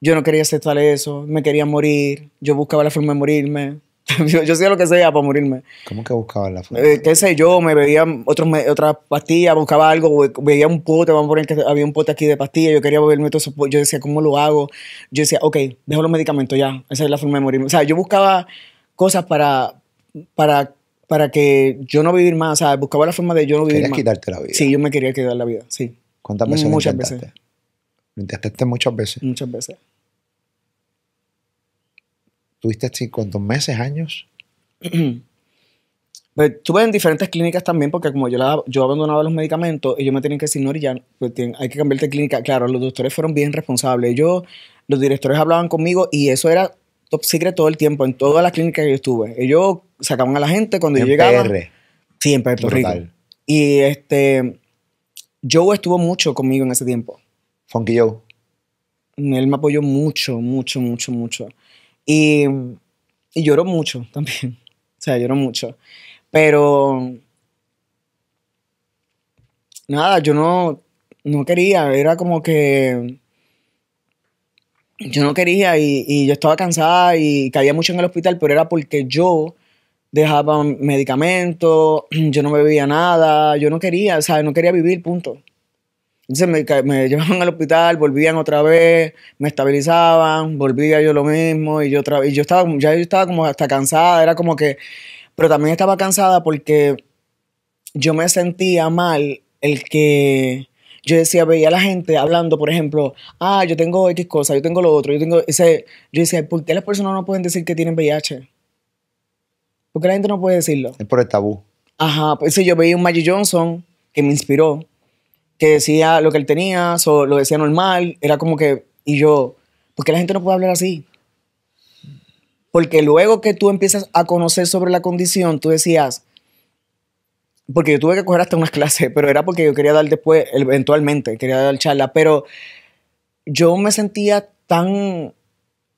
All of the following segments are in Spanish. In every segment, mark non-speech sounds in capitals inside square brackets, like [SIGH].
Yo no quería aceptar eso, me quería morir, yo buscaba la forma de morirme. [LAUGHS] yo, hacía lo que sea para morirme. ¿Cómo que buscaba la forma? Eh, qué sé yo, me bebía otros, otras pastillas, buscaba algo, veía un pote, vamos a poner que había un pote aquí de pastillas, yo quería beberme todo eso, pues, yo decía, ¿cómo lo hago? Yo decía, ok, dejo los medicamentos ya, esa es la forma de morirme. O sea, yo buscaba cosas para, para para que yo no vivir más, o sea, buscaba la forma de yo no vivir Querías quitarte la vida. Sí, yo me quería quitar la vida, sí. ¿Cuántas veces Muchas veces. Lo intentaste muchas veces. Muchas veces. ¿Tuviste así cuántos meses, años? [CLEARS THROAT] Pues, estuve en diferentes clínicas también, porque como yo, yo abandonaba los medicamentos, ellos me tenían que decir, y ya pues, hay que cambiarte de clínica. Claro, los doctores fueron bien responsables. yo los directores hablaban conmigo y eso era top secret todo el tiempo, en todas las clínicas que yo estuve. Ellos sacaban a la gente cuando yo llegaba. PR. Sí, en Puerto Rico. Y este, Joe estuvo mucho conmigo en ese tiempo. Funky Joe. Mm, él me apoyó mucho, mucho, mucho, mucho. Y, y lloró mucho [LAUGHS] también. O sea, lloró mucho. Pero. Nada, yo no, no quería. Era como que. Yo no quería y, y yo estaba cansada y caía mucho en el hospital, pero era porque yo dejaba medicamentos, [CLEARS THROAT] yo no bebía nada, yo no quería, o sea, no quería vivir, punto. Entonces me, [LAUGHS] llevaban al hospital, volvían otra vez, me estabilizaban, volvía yo lo mismo y yo, estaba, ya yo estaba como hasta cansada, era como que, pero también estaba cansada porque yo me sentía mal el que yo decía, veía a la gente hablando, por ejemplo, ah, yo tengo X cosa, yo tengo lo otro, yo tengo ese, yo decía, ¿por qué las personas no pueden decir que tienen VIH? ¿Por qué la gente no puede decirlo? Es por el tabú. Ajá, pues yo veía un Maggie Johnson que me inspiró que decía lo que él tenía, o lo decía normal, era como que, y yo, ¿por qué la gente no puede hablar así? Porque luego que tú empiezas a conocer sobre la condición, tú decías, porque yo tuve que coger hasta unas [LAUGHS] clases, pero era porque yo quería dar después, eventualmente, quería dar charla, pero yo me sentía tan,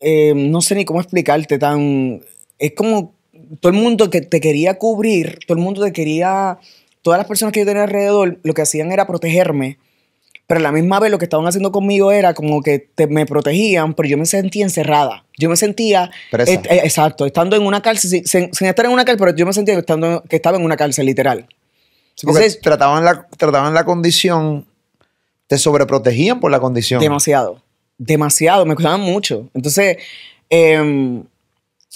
eh, no sé ni cómo explicarte, tan, es como todo el mundo que te quería cubrir, todo el mundo te quería todas las personas que yo tenía alrededor lo que hacían era protegerme, pero a la misma vez lo que estaban haciendo conmigo era como que me protegían, pero yo me sentía encerrada. Yo me sentía... Eh, exacto, estando en una cárcel, sin, estar en una cárcel, pero yo me sentía que, estando, que estaba en una cárcel, literal. Entonces, trataban la, trataban la condición, te sobreprotegían por la condición. Demasiado, demasiado, me cuidaban mucho. Entonces, em,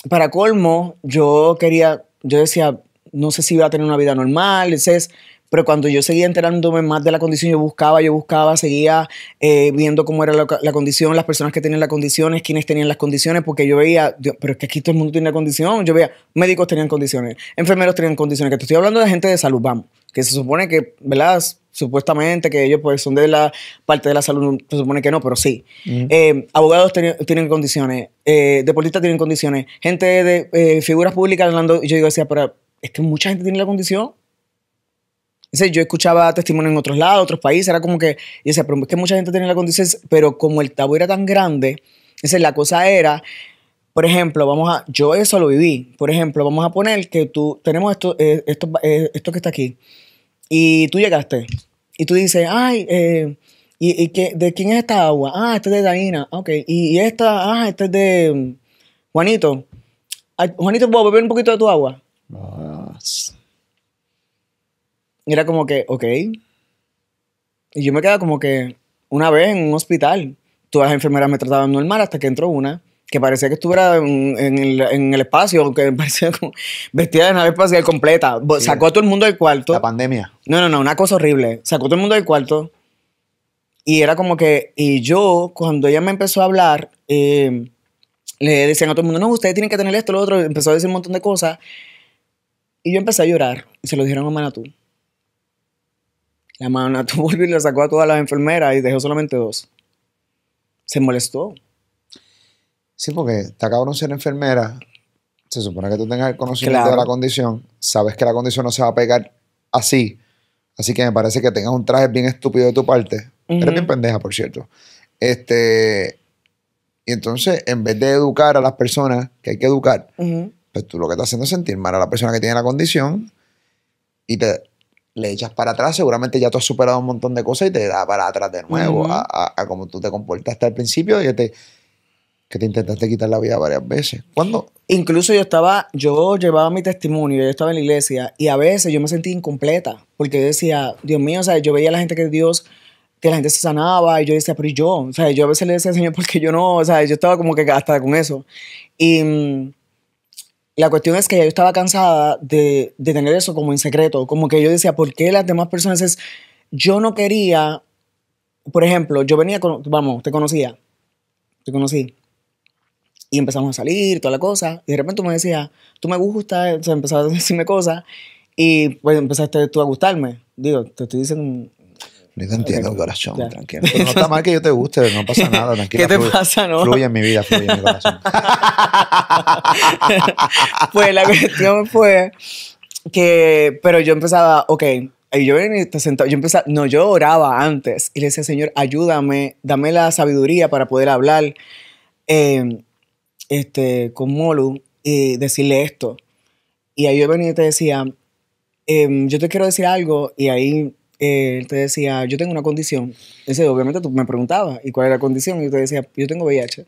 para colmo, yo quería, yo decía, no sé si iba a tener una vida normal, entonces, pero cuando yo seguía enterándome más de la condición, yo buscaba, yo buscaba, seguía eh, viendo cómo era la, condición, las personas que tenían las condiciones, quienes tenían las condiciones, porque yo veía, pero es que aquí todo el mundo tiene la condición, yo veía, médicos tenían condiciones, enfermeros tenían condiciones, que te estoy hablando de gente de salud, vamos, que se supone que, ¿verdad? Supuestamente que ellos pues son de la parte de la salud, se supone que no, pero sí. Eh, abogados tienen condiciones, eh, deportistas tienen condiciones, gente de figuras públicas hablando, yo digo, decía, pero es que mucha gente tiene la condición. yo escuchaba testimonios en otros lados, otros países, era como que, y pero es que mucha gente tiene la condición, pero como el tabú era tan grande, la cosa era, por ejemplo, vamos a, yo eso lo viví, por ejemplo, vamos a poner que tú, tenemos esto, eh, esto, eh, esto que está aquí, y tú llegaste, y tú dices, ay, eh, ¿y, de quién es esta agua? Ah, esta es de Daina, ah, ok, y, esta, ah, esta es de mm, Juanito, Juanito, ¿puedo beber un poquito de tu agua? era como que, ok. Y yo me quedaba como que una vez en un hospital, todas las enfermeras me trataban normal hasta que entró una que parecía que estuviera en, el, espacio, que [LAUGHS] parecía como vestida de nave espacial completa. Sacó a todo el mundo del cuarto. La pandemia. No, no, no, una cosa horrible. Sacó todo el mundo del cuarto. Y era como que, y yo, cuando ella me empezó a hablar, eh, le decían a todo el mundo, no, ustedes tienen que tener esto, lo otro, empezó a decir un montón de cosas. Y yo empecé a llorar y se lo dijeron a Manatú. La Manatú [LAUGHS] volvió y le sacó a todas las enfermeras y dejó solamente dos. Se molestó. Sí, porque está de ser enfermera. Se supone que tú tengas el conocimiento de la condición. Sabes que la condición no se va a pegar así. Así que me parece que tengas un traje bien estúpido de tu parte. Eres bien pendeja, por cierto. Este. Y entonces, en vez de educar a las personas que hay que educar, pues tú lo que estás haciendo es sentir mal a la persona que tiene la condición y te le echas para atrás. Seguramente ya tú has superado un montón de cosas y te da para atrás de nuevo a, a, cómo tú te comportaste al principio y que te, que te intentaste quitar la vida varias veces. ¿Cuándo? Incluso yo estaba, yo llevaba mi testimonio, yo estaba en la iglesia y a veces yo me sentía incompleta porque yo decía, Dios mío, o sea, yo veía a la gente que Dios, que la gente se sanaba y yo decía, pero ¿y yo? O sea, yo a veces le decía al Señor porque yo no, o sea, yo estaba como que hasta con eso. Y mm, la cuestión es que yo estaba cansada de, tener eso como en secreto, como que yo decía, ¿por qué las demás personas es... Yo no quería, por ejemplo, yo venía con, vamos, te conocía, te conocí, y empezamos a salir, toda la cosa, y de repente tú me decías, tú me gustas, o a decirme cosas, y pues empezaste tú a gustarme. Digo, te estoy diciendo no te entiendo, corazón, tranquilo. Pero no está mal que yo te guste, no pasa nada, [LAUGHS] tranquilo. ¿Qué te pasa, no? Fluye en mi vida, fluye en mi corazón. [LAUGHS] pues la cuestión fue que, pero yo empezaba, ok, y yo venía sentado, yo empezaba, no, yo oraba antes y le decía, Señor, ayúdame, dame la sabiduría para poder hablar em, este, con Molu y decirle esto. Y ahí yo venía y te decía, em, yo te quiero decir algo y ahí eh, él te decía, yo tengo una condición. Ese, obviamente tú me preguntabas, ¿y cuál era la condición? Y yo te decía, yo tengo VIH.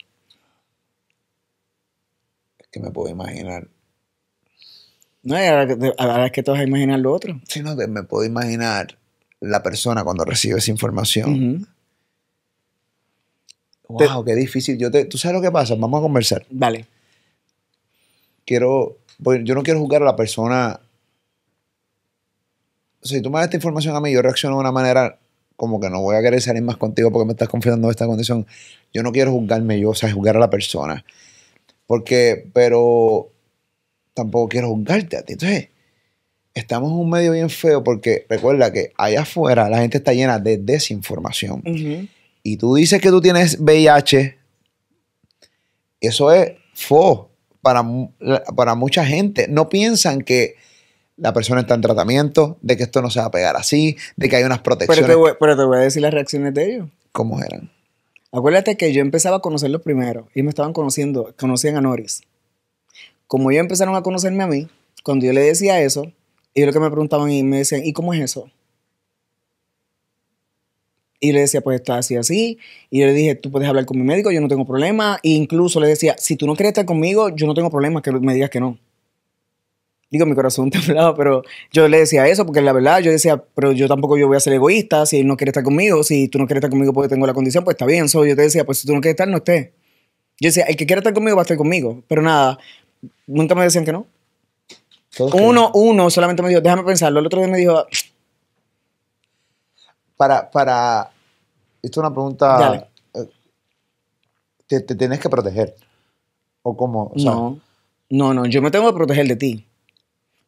Es que me puedo imaginar. No, ahora, es que te vas a imaginar lo otro. Sino que me puedo imaginar la persona cuando recibe esa información. Wow, qué difícil. Yo te, ¿Tú sabes lo que pasa? Vamos a conversar. Vale. Quiero. yo no quiero juzgar a la persona si tú me das esta información a mí, yo reacciono de una manera como que no voy a querer salir más contigo porque me estás confiando en esta condición. Yo no quiero juzgarme yo, o sea, juzgar a la persona. Porque, pero tampoco quiero juzgarte a ti. Entonces, estamos en un medio bien feo porque recuerda que allá afuera la gente está llena de desinformación. Y tú dices que tú tienes VIH, eso es fo para, para mucha gente. No piensan que la persona está en tratamiento, de que esto no se va a pegar así, de que hay unas protecciones. Pero te voy, a decir las reacciones de ellos. ¿Cómo eran? Acuérdate que yo empezaba a conocerlos primero y me estaban conociendo, conocían a Norris. Como ellos empezaron a conocerme a mí, cuando yo le decía eso, ellos lo que me preguntaban y me decían, ¿y cómo es eso? Y le decía, pues está así, así. Y yo le dije, tú puedes hablar con mi médico, yo no tengo problema. E incluso le decía, si tú no quieres estar conmigo, yo no tengo problema que me digas que no digo, mi corazón hablaba [LAUGHS] pero yo le decía eso porque la verdad yo decía, pero yo tampoco yo voy a ser egoísta, si él no quiere estar conmigo, si tú no quieres estar conmigo porque tengo la condición, pues está bien, so, yo te decía, pues si tú no quieres estar, no estés. Yo decía, el que quiera estar conmigo va a estar conmigo, pero nada, nunca me decían que no. Uno, uno solamente me dijo, déjame pensarlo, el otro día me dijo... Para, para, esto es una pregunta... Eh, te, te, tienes que proteger. ¿O cómo? no, no, yo me tengo que proteger de ti.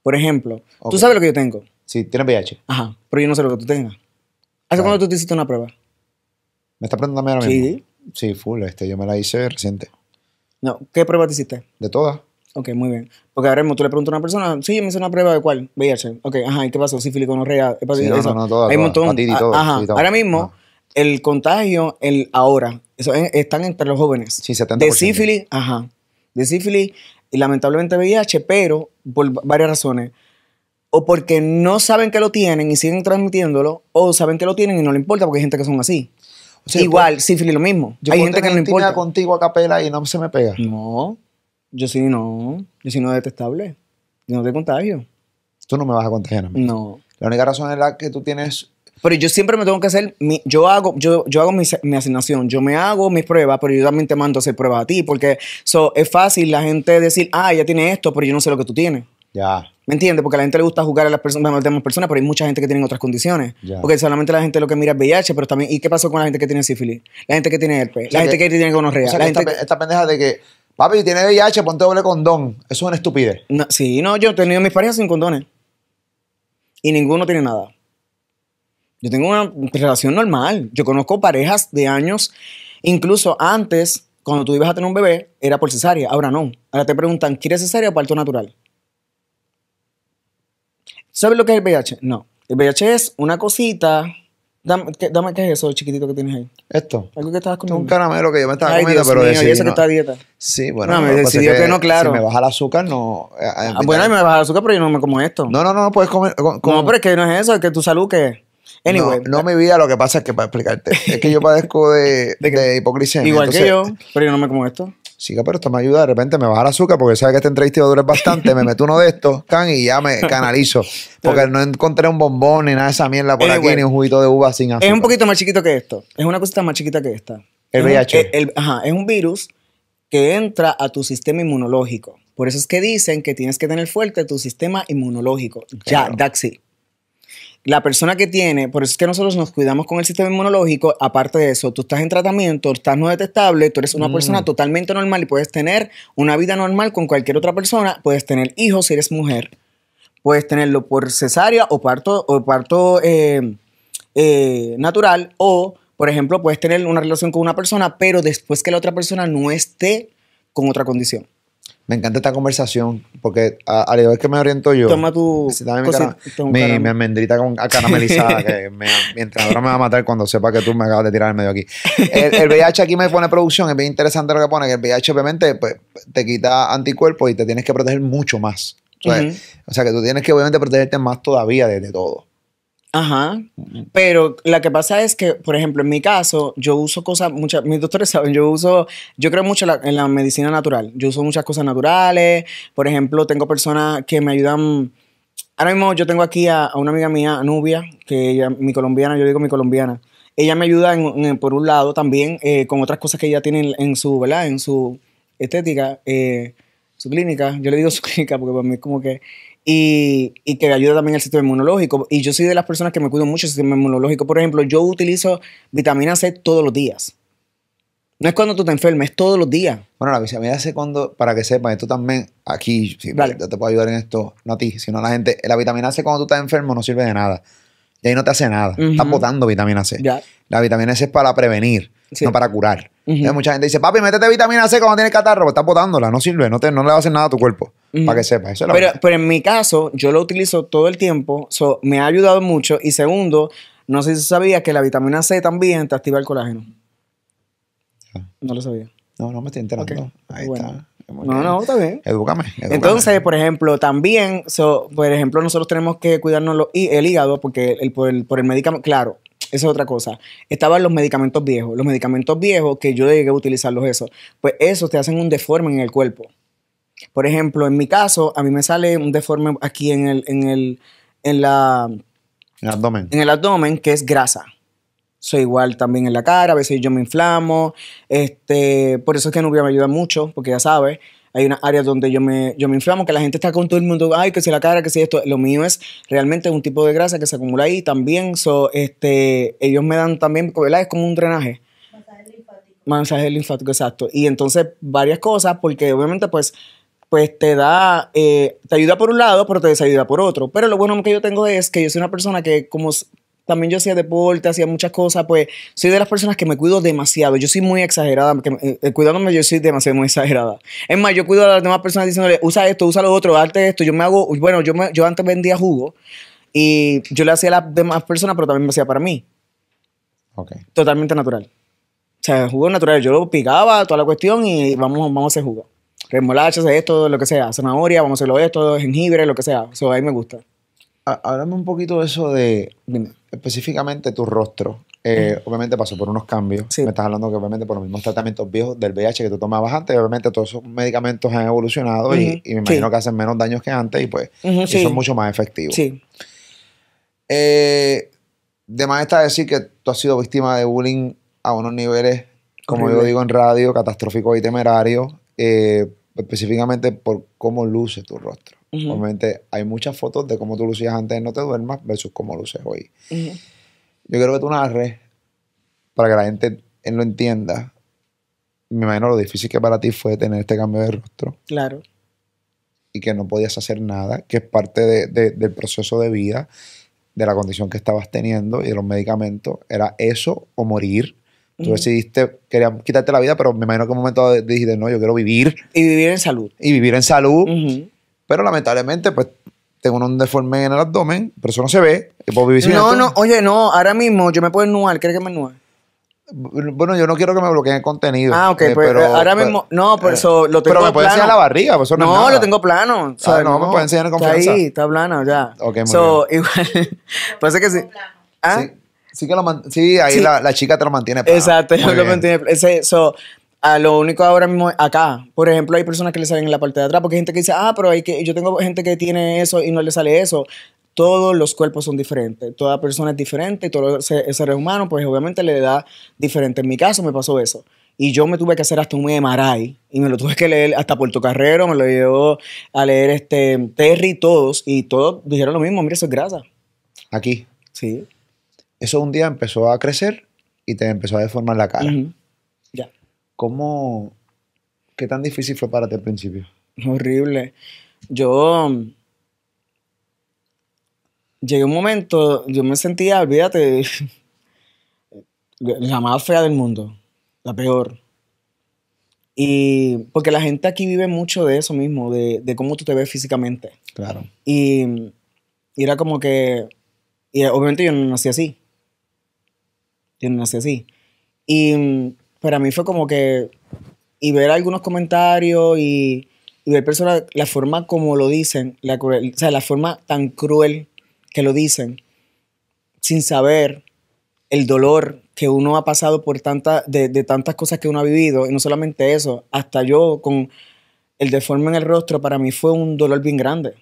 Por ejemplo, tú sabes lo que yo tengo. Sí, tienes VIH. Ajá, pero yo no sé lo que tú tengas. ¿Hace cuándo tú te hiciste una prueba? ¿Me estás preguntando ahora mismo? Sí. Sí, full. Este, yo me la hice reciente. No, ¿qué prueba te hiciste? De todas. Ok, muy bien. Porque ahora mismo tú le preguntas a una persona, sí, yo me hice una prueba, de cuál, VIH. Ok, ajá, ¿y qué pasó? Sífilis, gonorrea, hepatitis. Sí, no, no, no, todas, Hay un montón. Ah, todo, ajá, ahora mismo, el contagio, el ahora, eso están entre los jóvenes. Sí, 70%. De sífilis, ajá. De sífilis, y lamentablemente VIH, pero por varias razones. O porque no saben que lo tienen y siguen transmitiéndolo, o saben que lo tienen y no le importa porque hay gente que son así. Igual, sí, sífilis lo mismo. hay gente que no le importa. contigo a capela y no se me pega. No, yo sí no. Yo sí no detestable. Yo no te contagio. Tú no me vas a contagiar a mí. No. La única razón es la que tú tienes pero yo siempre me tengo que hacer, yo hago, yo, yo hago mi, asignación, yo me hago mis pruebas, pero yo también te mando a hacer pruebas a ti, porque so, es fácil la gente decir, ah, ella tiene esto, pero yo no sé lo que tú tienes. Ya. ¿Me entiendes? Porque a la gente le gusta jugar a las personas, a personas, pero hay mucha gente que tiene otras condiciones. Porque solamente la gente lo que mira es VIH, pero también. ¿Y qué pasó con la gente que tiene sífilis? La gente que tiene herpes, la gente que, tiene gonorrea. la gente esta, pendeja de que, papi, tiene VIH, ponte doble condón. Eso es una estupidez. sí, no, yo he tenido mis parejas sin condones. Y ninguno tiene nada. Yo tengo una relación normal. Yo conozco parejas de años, incluso antes, cuando tú ibas a tener un bebé, era por cesárea. Ahora no. Ahora te preguntan, ¿quieres cesárea o parto natural? ¿Sabes lo que es el VIH? No. El VIH es una cosita. Dame, ¿qué, dame, es eso chiquitito que tienes ahí? Esto. Algo que estabas comiendo. Es un caramelo que yo me estaba comiendo, pero Y eso que está a dieta. Sí, bueno. No, me decidió que, no, claro. Si me baja el azúcar, no. Eh, eh, ah, bueno, me baja el azúcar, pero yo no me como esto. No, no, no, no puedes comer. ¿Cómo? No, pero es que no es eso, es que tu salud que Anyway, no, mi vida, lo que pasa es que para explicarte, es que yo padezco de, [LAUGHS] ¿De, hipocresía. Igual que yo, eh, pero yo no me como esto. Sí, pero esto me ayuda, de repente me baja el azúcar porque sabe que este entrevista dura bastante, me meto uno de estos, can, y ya me canalizo. Porque no encontré un bombón ni nada de esa mierda por aquí, ni un juguito de uva sin azúcar. Es un poquito más chiquito que esto, es una cosita más chiquita que esta. El VIH. E, ajá, es un virus que entra a tu sistema inmunológico. Por eso es que dicen que tienes que tener fuerte tu sistema inmunológico. Ya, Daxi la persona que tiene, por eso es que nosotros nos cuidamos con el sistema inmunológico, aparte de eso, tú estás en tratamiento, estás no detectable, tú eres una mm. persona totalmente normal y puedes tener una vida normal con cualquier otra persona, puedes tener hijos si eres mujer, puedes tenerlo por cesárea o parto, o parto eh, eh, natural, o, por ejemplo, puedes tener una relación con una persona, pero después que la otra persona no esté con otra condición. Me encanta esta conversación porque al igual que me oriento yo. Toma tu. Mi, mi, almendrita con, caramelizada que me, mi me va a matar cuando sepa que tú me acabas de tirar el medio aquí. El, VIH aquí me pone producción, es bien interesante lo que pone, que el VIH obviamente pues, te quita anticuerpos y te tienes que proteger mucho más. O sea, que tú tienes que obviamente protegerte más todavía de, de todo. Ajá. Pero la que pasa es que, por ejemplo, en mi caso, yo uso cosas, muchas, mis doctores [LAUGHS] saben, yo uso, yo creo mucho en la medicina natural. Yo uso muchas cosas naturales. Por ejemplo, tengo personas que me ayudan. Ahora mismo yo tengo aquí a, una amiga mía, Nubia, que ella, mi colombiana, yo digo mi colombiana. Ella me ayuda por un lado también eh, con otras cosas que ella tiene en, su, ¿verdad? En su estética, eh, su clínica. Yo le digo [LAUGHS] su clínica porque para mí es como que y, y, que ayuda también al sistema inmunológico. Y yo soy de las personas que me cuido mucho el sistema inmunológico. Por ejemplo, yo utilizo vitamina C todos los días. No es cuando tú te enfermes, es todos los días. Bueno, la vitamina C cuando, para que sepan, tú también, aquí, yo te puedo ayudar en esto, no a ti, sino a la gente, la vitamina C cuando tú estás enfermo no sirve de nada. Y ahí no te hace nada. Estás botando vitamina C. La vitamina C es para prevenir, no para curar. mucha gente dice, papi, métete vitamina C cuando tienes catarro, pues, estás botándola, no sirve, no, te, no le va a hacer nada a tu cuerpo, para que sepas. pero, en mi caso, yo lo utilizo todo el tiempo, me ha ayudado mucho. Y segundo, no sé si sabías que la vitamina C también te activa el colágeno. Ah. No lo sabía. No, no me estoy enterando. Ahí está. No, no, también. Entonces, por ejemplo, también, por ejemplo, nosotros tenemos que cuidarnos el hígado porque el, por, el, medicamento, claro, esa es otra cosa. Estaban los medicamentos viejos. Los medicamentos viejos que yo llegué a utilizarlos esos, pues esos te hacen un deforme en el cuerpo. Por ejemplo, en mi caso, a mí me sale un deforme aquí en el, en el, en la... abdomen. En el abdomen, que es grasa soy igual también en la cara, a veces yo me inflamo, este, por eso es que Nubia me ayuda mucho, porque ya sabes, hay unas áreas donde yo me, yo me inflamo, que la gente está con todo el mundo, ay, que si la cara, que si esto, lo mío es realmente un tipo de grasa que se acumula ahí también, este, ellos me dan también, ¿verdad? Es como un drenaje. Masaje linfático. Masaje linfático, exacto. Y entonces varias cosas, porque obviamente pues pues te da, eh, te ayuda por un lado, pero te desayuda por otro. Pero lo bueno que yo tengo es que yo soy una persona que como también yo hacía deporte, hacía muchas cosas, pues soy de las personas que me cuido demasiado. Yo soy muy exagerada, eh, cuidándome yo soy demasiado muy exagerada. Es más, yo cuido a las demás personas diciéndole, usa esto, usa lo otro, date esto. Yo me hago, bueno, yo, yo antes vendía jugo y yo le hacía a las demás personas, pero también me hacía para mí. Okay. Totalmente natural. O sea, jugo natural. Yo lo picaba, toda la cuestión y vamos, vamos a hacer jugo. Remolachas, esto, lo que sea. Zanahoria, vamos a hacerlo esto, jengibre, lo que sea. Eso ahí me gusta háblame un poquito de eso de específicamente tu rostro. Eh, obviamente pasó por unos cambios. Me estás hablando que obviamente por los mismos tratamientos viejos del VIH que tú tomabas antes, obviamente todos esos medicamentos han evolucionado y, me imagino que hacen menos daños que antes y pues son mucho más efectivos. Sí. Eh, de más está decir que tú has sido víctima de bullying a unos niveles, como yo digo en radio, catastróficos y temerarios, eh, específicamente por cómo luce tu rostro. Obviamente hay muchas fotos de cómo tú lucías antes No Te Duermas versus cómo luces hoy. Yo quiero que tú narres para que la gente lo entienda. Me imagino lo difícil que para ti fue tener este cambio de rostro. Claro. Y que no podías hacer nada, que es parte de, del proceso de vida, de la condición que estabas teniendo y de los medicamentos. Era eso o morir. Tú decidiste, quería quitarte la vida, pero me imagino que en un momento dijiste, no, yo quiero vivir. Y vivir en salud. Y vivir en salud. Pero lamentablemente, pues tengo un deforme en el abdomen, pero eso no se ve. sin No, no, oye, no, ahora mismo yo me puedo ennuar, ¿crees que me ennue? Bueno, yo no quiero que me bloqueen el contenido. Ah, ok, eh, pues, pero ahora pues, mismo. No, por pues, eso eh, lo tengo. plano. Pero me puede enseñar la barriga, pues eso no. No, es nada. lo tengo plano. Ah, no, me puede enseñar el confianza. Está ahí, está plano, ya. Ok, muy so, bien. [LAUGHS] igual. que sí. ¿Ah? sí. sí. que lo Sí, ahí La, chica te lo mantiene plano. Exacto, [LAUGHS] yo lo mantiene. plano. eso a lo único ahora mismo acá, por ejemplo, hay personas que le salen en la parte de atrás, porque hay gente que dice, ah, pero hay que, yo tengo gente que tiene eso y no le sale eso. Todos los cuerpos son diferentes, toda persona es diferente, todo todo ser humano pues obviamente le da diferente. En mi caso me pasó eso. Y yo me tuve que hacer hasta un Maray y me lo tuve que leer hasta Puerto Carrero, me lo llevó a leer este Terry, todos, y todos dijeron lo mismo, mira, eso es grasa. Aquí. Sí. Eso un día empezó a crecer y te empezó a deformar la cara. ¿Cómo, qué tan difícil fue para ti al principio? Horrible. Yo mm, llegué un momento, yo me sentía, olvídate, [LAUGHS] la más fea del mundo, la peor. Y porque la gente aquí vive mucho de eso mismo, de, cómo tú te ves físicamente. Claro. Y, era como que, y obviamente yo no nací así. Yo no nací así. Y mm, para mí fue como que. Y ver algunos comentarios y, ver personas, la forma como lo dicen, la la forma tan cruel que lo dicen, sin saber el dolor que uno ha pasado por tanta, de, de, tantas cosas que uno ha vivido, y no solamente eso, hasta yo con el deforme en el rostro, para mí fue un dolor bien grande.